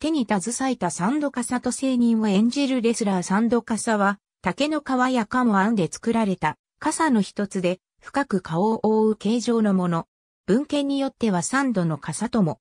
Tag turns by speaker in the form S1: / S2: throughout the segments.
S1: 手に携
S2: えたサンドカサと聖人を演じるレスラーサンドカサは、竹の皮やカモ編んで作られた、傘の一つで、深く顔を覆う形状のもの。文献によってはサンドの傘とも。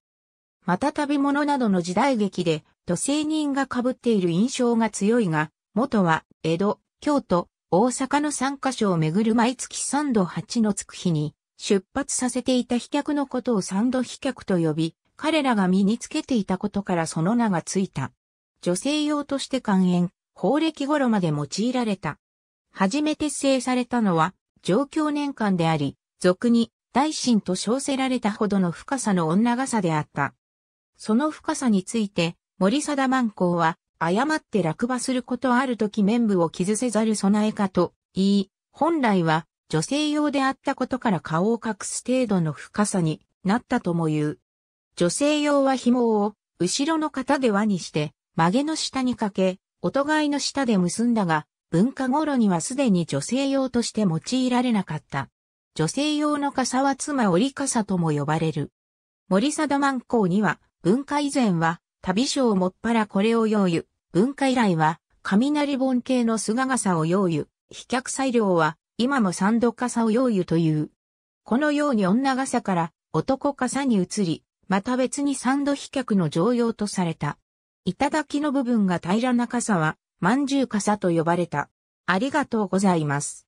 S2: また旅物などの時代劇で、土星人が被っている印象が強いが、元は、江戸、京都、大阪の3カ所をめぐる毎月ン度8のつく日に、出発させていた飛脚のことをン度飛脚と呼び、彼らが身につけていたことからその名がついた。女性用として肝炎、法暦頃まで用いられた。初めて制されたのは、上京年間であり、俗に、大神と称せられたほどの深さの女傘であった。その深さについて、森貞万光は、誤って落馬することある時面部を傷せざる備えかと言い、本来は女性用であったことから顔を隠す程度の深さになったとも言う。女性用は紐を後ろの型で輪にして曲げの下にかけ、お互いの下で結んだが、文化頃にはすでに女性用として用いられなかった。女性用の傘は妻折傘とも呼ばれる。森貞万公には、文化以前は、旅賞もっぱらこれを用意。文化以来は、雷盆系の菅傘を用意。飛脚裁量は、今も三度傘を用意という。このように女傘から男傘に移り、また別に三度飛脚の常用とされた。頂の部分が平らな傘は、まんじゅう傘と呼ばれた。ありがとうござい
S1: ます。